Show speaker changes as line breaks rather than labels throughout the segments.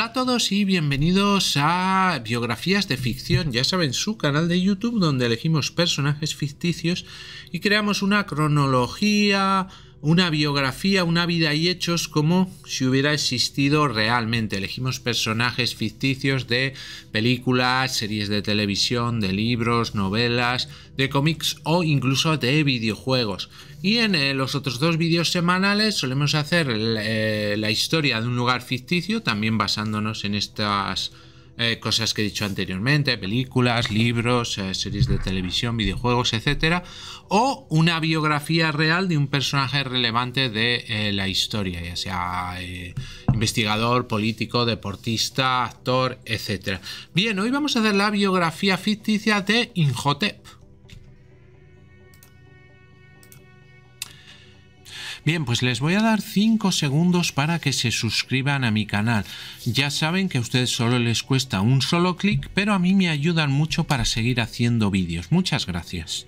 Hola a todos y bienvenidos a Biografías de Ficción, ya saben, su canal de YouTube donde elegimos personajes ficticios y creamos una cronología, una biografía, una vida y hechos como si hubiera existido realmente. Elegimos personajes ficticios de películas, series de televisión, de libros, novelas, de cómics o incluso de videojuegos. Y en eh, los otros dos vídeos semanales solemos hacer eh, la historia de un lugar ficticio, también basándonos en estas eh, cosas que he dicho anteriormente, películas, libros, eh, series de televisión, videojuegos, etc. O una biografía real de un personaje relevante de eh, la historia, ya sea investigador, político, deportista, actor, etc. Bien, hoy vamos a hacer la biografía ficticia de Inhotep. Bien, pues les voy a dar 5 segundos para que se suscriban a mi canal. Ya saben que a ustedes solo les cuesta un solo clic, pero a mí me ayudan mucho para seguir haciendo vídeos. Muchas gracias.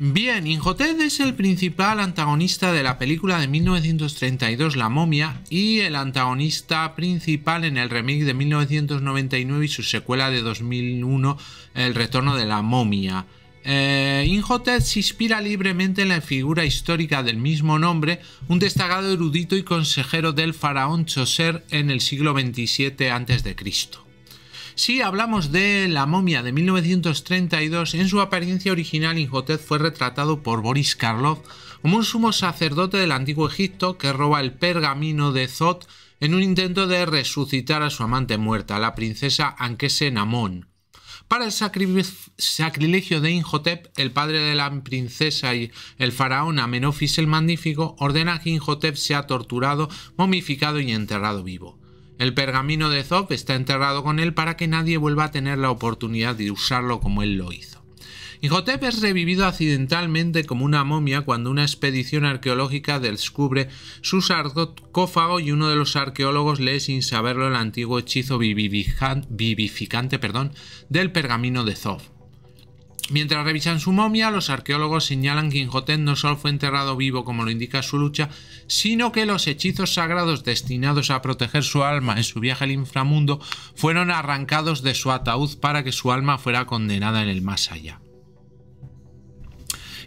Bien, Injoté es el principal antagonista de la película de 1932 La momia y el antagonista principal en el remake de 1999 y su secuela de 2001 El retorno de la momia. Eh, Inhotep se inspira libremente en la figura histórica del mismo nombre, un destacado erudito y consejero del faraón Choser en el siglo 27 a.C. Si hablamos de la momia de 1932, en su apariencia original Inhotep fue retratado por Boris Karloff como un sumo sacerdote del antiguo Egipto que roba el pergamino de Zot en un intento de resucitar a su amante muerta, la princesa Ankesen Amon. Para el sacrilegio de Inhotep, el padre de la princesa y el faraón Amenofis el Magnífico ordena que Inhotep sea torturado, momificado y enterrado vivo. El pergamino de Zop está enterrado con él para que nadie vuelva a tener la oportunidad de usarlo como él lo hizo. Inhotep es revivido accidentalmente como una momia cuando una expedición arqueológica descubre su sarcófago y uno de los arqueólogos lee sin saberlo el antiguo hechizo vivificante del pergamino de Zof. Mientras revisan su momia, los arqueólogos señalan que Inhotep no solo fue enterrado vivo como lo indica su lucha, sino que los hechizos sagrados destinados a proteger su alma en su viaje al inframundo fueron arrancados de su ataúd para que su alma fuera condenada en el más allá.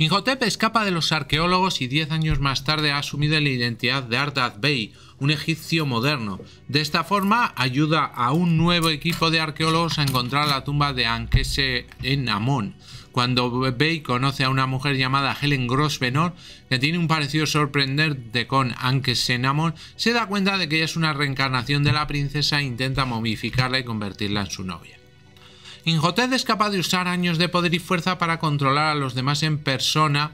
Inhotep escapa de los arqueólogos y 10 años más tarde ha asumido la identidad de Ardath Bey, un egipcio moderno. De esta forma ayuda a un nuevo equipo de arqueólogos a encontrar la tumba de Ankese en Amón. Cuando Bey conoce a una mujer llamada Helen Grosvenor, que tiene un parecido sorprendente con Ankese en se da cuenta de que ella es una reencarnación de la princesa e intenta momificarla y convertirla en su novia. Injoted es capaz de usar años de poder y fuerza para controlar a los demás en persona,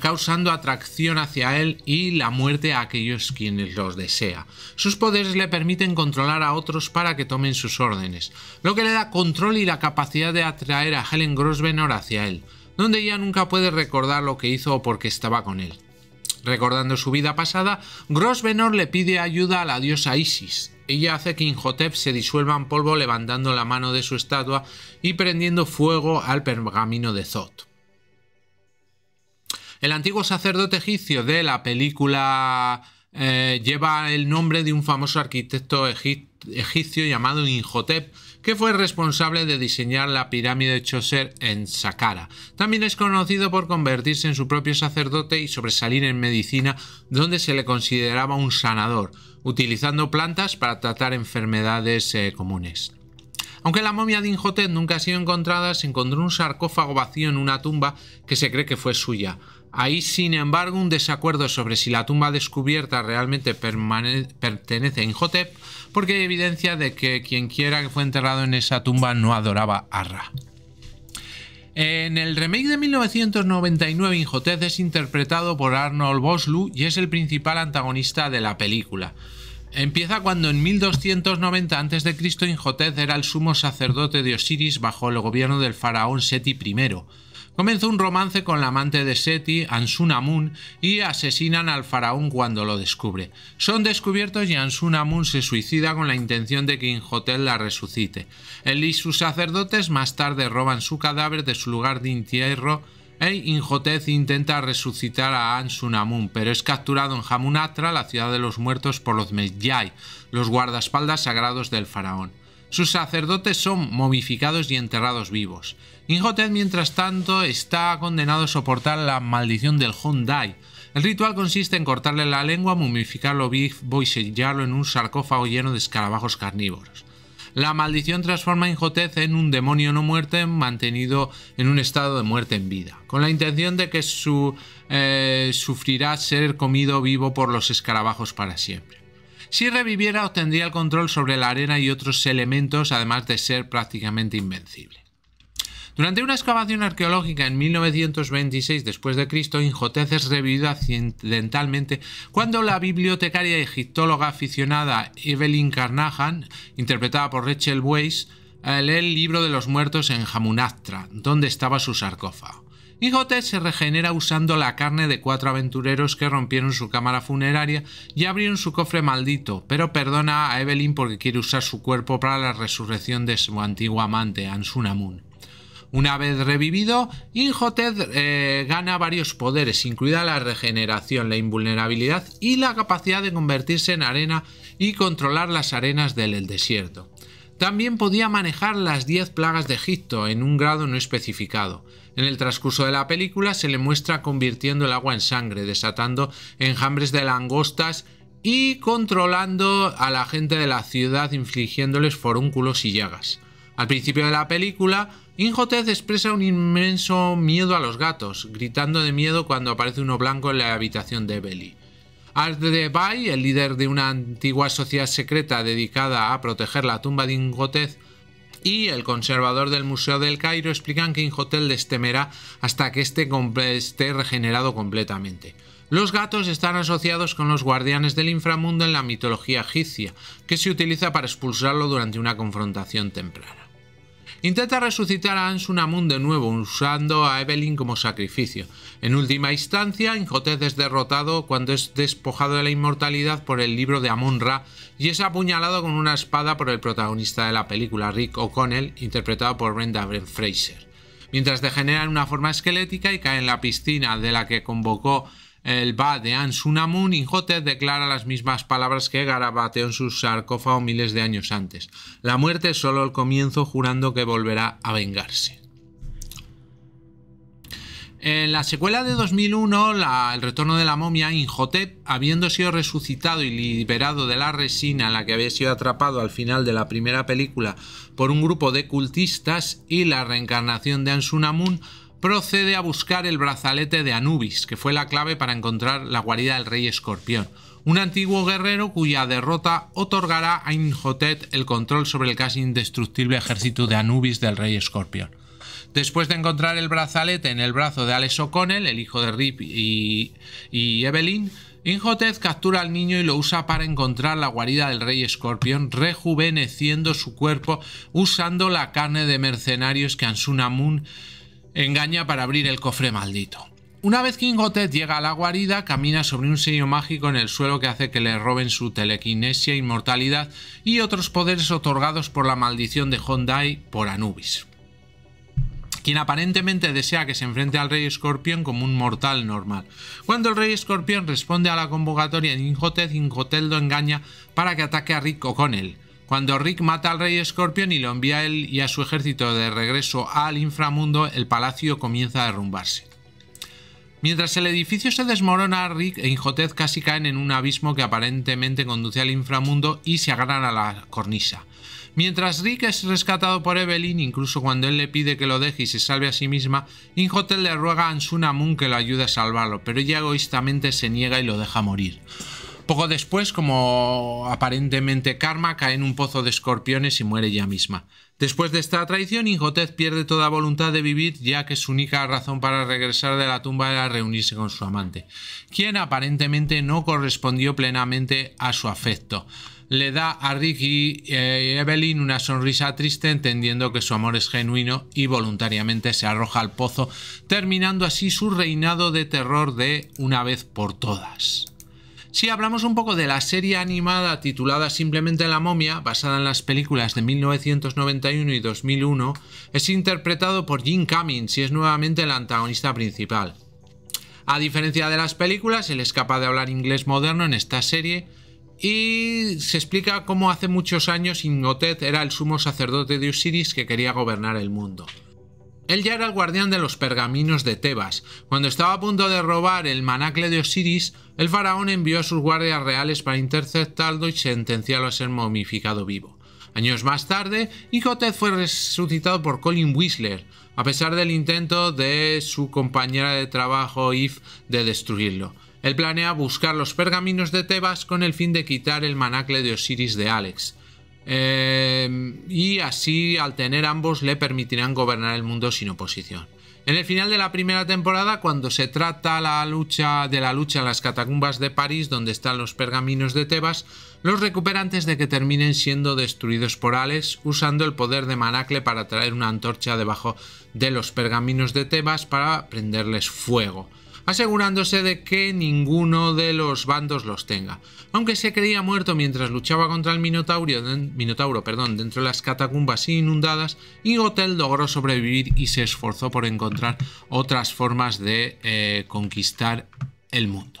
causando atracción hacia él y la muerte a aquellos quienes los desea. Sus poderes le permiten controlar a otros para que tomen sus órdenes, lo que le da control y la capacidad de atraer a Helen Grosvenor hacia él, donde ella nunca puede recordar lo que hizo o por qué estaba con él. Recordando su vida pasada, Grosvenor le pide ayuda a la diosa Isis, ella hace que Inhotep se disuelva en polvo levantando la mano de su estatua y prendiendo fuego al pergamino de Zot. El antiguo sacerdote egipcio de la película eh, lleva el nombre de un famoso arquitecto egipcio llamado Inhotep, que fue responsable de diseñar la pirámide de Choser en Saqqara. También es conocido por convertirse en su propio sacerdote y sobresalir en medicina, donde se le consideraba un sanador utilizando plantas para tratar enfermedades eh, comunes. Aunque la momia de Inhotep nunca ha sido encontrada, se encontró un sarcófago vacío en una tumba que se cree que fue suya. Hay, sin embargo, un desacuerdo sobre si la tumba descubierta realmente pertenece a Inhotep, porque hay evidencia de que quienquiera que fue enterrado en esa tumba no adoraba a Ra. En el remake de 1999, Injotez es interpretado por Arnold Boslu y es el principal antagonista de la película. Empieza cuando en 1290 a.C. Injotez era el sumo sacerdote de Osiris bajo el gobierno del faraón Seti I comenzó un romance con la amante de Seti, Ansunamun, y asesinan al faraón cuando lo descubre. Son descubiertos y Ansunamun se suicida con la intención de que Inhotel la resucite. Él y sus sacerdotes más tarde roban su cadáver de su lugar de entierro e Inhotep intenta resucitar a Ansunamun, pero es capturado en Hamunatra, la ciudad de los muertos, por los Medjay, los guardaespaldas sagrados del faraón. Sus sacerdotes son momificados y enterrados vivos. Inhotep, mientras tanto, está condenado a soportar la maldición del Hondai. El ritual consiste en cortarle la lengua, momificarlo vivo y sellarlo en un sarcófago lleno de escarabajos carnívoros. La maldición transforma a Inhotep en un demonio no muerto mantenido en un estado de muerte en vida, con la intención de que su, eh, sufrirá ser comido vivo por los escarabajos para siempre. Si reviviera obtendría el control sobre la arena y otros elementos, además de ser prácticamente invencible. Durante una excavación arqueológica en 1926 después de Cristo, Injotez es revivido accidentalmente cuando la bibliotecaria egiptóloga aficionada Evelyn Carnahan, interpretada por Rachel Weisz, eh, lee el libro de los muertos en Hamunaptra, donde estaba su sarcófago se regenera usando la carne de cuatro aventureros que rompieron su cámara funeraria y abrieron su cofre maldito, pero perdona a Evelyn porque quiere usar su cuerpo para la resurrección de su antiguo amante, Ansunamun. Una vez revivido, Inhotep eh, gana varios poderes, incluida la regeneración, la invulnerabilidad y la capacidad de convertirse en arena y controlar las arenas del desierto. También podía manejar las 10 plagas de Egipto en un grado no especificado. En el transcurso de la película se le muestra convirtiendo el agua en sangre, desatando enjambres de langostas y controlando a la gente de la ciudad infligiéndoles forúnculos y llagas. Al principio de la película, Injotez expresa un inmenso miedo a los gatos, gritando de miedo cuando aparece uno blanco en la habitación de Belly. Art Bay, el líder de una antigua sociedad secreta dedicada a proteger la tumba de Ingotez, y el conservador del Museo del Cairo explican que Ingotez les temerá hasta que este esté regenerado completamente. Los gatos están asociados con los guardianes del inframundo en la mitología egipcia, que se utiliza para expulsarlo durante una confrontación temprana. Intenta resucitar a Ansun Amun de nuevo usando a Evelyn como sacrificio. En última instancia, Injotez es derrotado cuando es despojado de la inmortalidad por el libro de Amun Ra y es apuñalado con una espada por el protagonista de la película, Rick O'Connell, interpretado por Brenda Brent Fraser. Mientras degenera en una forma esquelética y cae en la piscina de la que convocó el Ba de Ansunamun, Inhotep declara las mismas palabras que Garabateo en su sarcófago miles de años antes. La muerte es solo el comienzo, jurando que volverá a vengarse. En la secuela de 2001, El retorno de la momia, Inhotep, habiendo sido resucitado y liberado de la resina en la que había sido atrapado al final de la primera película por un grupo de cultistas y la reencarnación de Ansunamun, procede a buscar el brazalete de Anubis, que fue la clave para encontrar la guarida del rey escorpión, un antiguo guerrero cuya derrota otorgará a Inhotep el control sobre el casi indestructible ejército de Anubis del rey escorpión. Después de encontrar el brazalete en el brazo de Alex O'Connell, el hijo de Rip y, Evelyn, Inhotep captura al niño y lo usa para encontrar la guarida del rey escorpión, rejuveneciendo su cuerpo usando la carne de mercenarios que Ansuna Moon engaña para abrir el cofre maldito. Una vez que Ingotet llega a la guarida, camina sobre un sello mágico en el suelo que hace que le roben su telequinesia, inmortalidad y otros poderes otorgados por la maldición de Hondai por Anubis, quien aparentemente desea que se enfrente al rey escorpión como un mortal normal. Cuando el rey escorpión responde a la convocatoria de Ingotet, Ingotet lo engaña para que ataque a Rico con él. Cuando Rick mata al rey Escorpión y lo envía a él y a su ejército de regreso al inframundo, el palacio comienza a derrumbarse. Mientras el edificio se desmorona, Rick e Injotez casi caen en un abismo que aparentemente conduce al inframundo y se agarran a la cornisa. Mientras Rick es rescatado por Evelyn, incluso cuando él le pide que lo deje y se salve a sí misma, Injotez le ruega a Ansuna Moon que lo ayude a salvarlo, pero ella egoístamente se niega y lo deja morir. Poco después, como aparentemente karma, cae en un pozo de escorpiones y muere ella misma. Después de esta traición, Ingotez pierde toda voluntad de vivir, ya que su única razón para regresar de la tumba era reunirse con su amante, quien aparentemente no correspondió plenamente a su afecto. Le da a Ricky y eh, Evelyn una sonrisa triste, entendiendo que su amor es genuino y voluntariamente se arroja al pozo, terminando así su reinado de terror de una vez por todas. Si hablamos un poco de la serie animada titulada simplemente La momia, basada en las películas de 1991 y 2001, es interpretado por Jim Cummings y es nuevamente el antagonista principal. A diferencia de las películas, él es capaz de hablar inglés moderno en esta serie y se explica cómo hace muchos años Ingotet era el sumo sacerdote de Osiris que quería gobernar el mundo. Él ya era el guardián de los pergaminos de Tebas. Cuando estaba a punto de robar el manacle de Osiris, el faraón envió a sus guardias reales para interceptarlo y sentenciarlo a ser momificado vivo. Años más tarde, Icotez fue resucitado por Colin Whistler, a pesar del intento de su compañera de trabajo Eve de destruirlo. Él planea buscar los pergaminos de Tebas con el fin de quitar el manacle de Osiris de Alex. Eh, y así al tener ambos le permitirán gobernar el mundo sin oposición. En el final de la primera temporada, cuando se trata la lucha de la lucha en las catacumbas de París, donde están los pergaminos de Tebas, los recuperantes de que terminen siendo destruidos por Alex, usando el poder de Manacle para traer una antorcha debajo de los pergaminos de Tebas para prenderles fuego asegurándose de que ninguno de los bandos los tenga. Aunque se creía muerto mientras luchaba contra el Minotauro, Minotauro perdón, dentro de las catacumbas inundadas, Igotel logró sobrevivir y se esforzó por encontrar otras formas de eh, conquistar el mundo.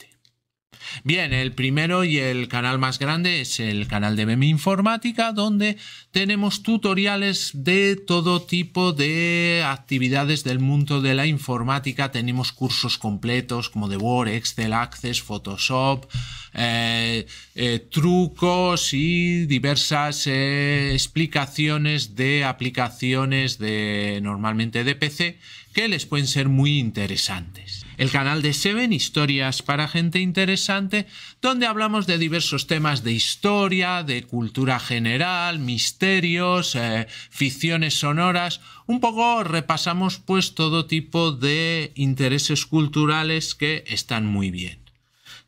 Bien, el primero y el canal más grande es el canal de BMI Informática, donde tenemos tutoriales de todo tipo de actividades del mundo de la informática. Tenemos cursos completos como de Word, Excel, Access, Photoshop, eh, eh, trucos y diversas eh, explicaciones de aplicaciones de normalmente de PC que les pueden ser muy interesantes. El canal de Seven, Historias para Gente Interesante, donde hablamos de diversos temas de historia, de cultura general, misterios, eh, ficciones sonoras. Un poco repasamos pues todo tipo de intereses culturales que están muy bien.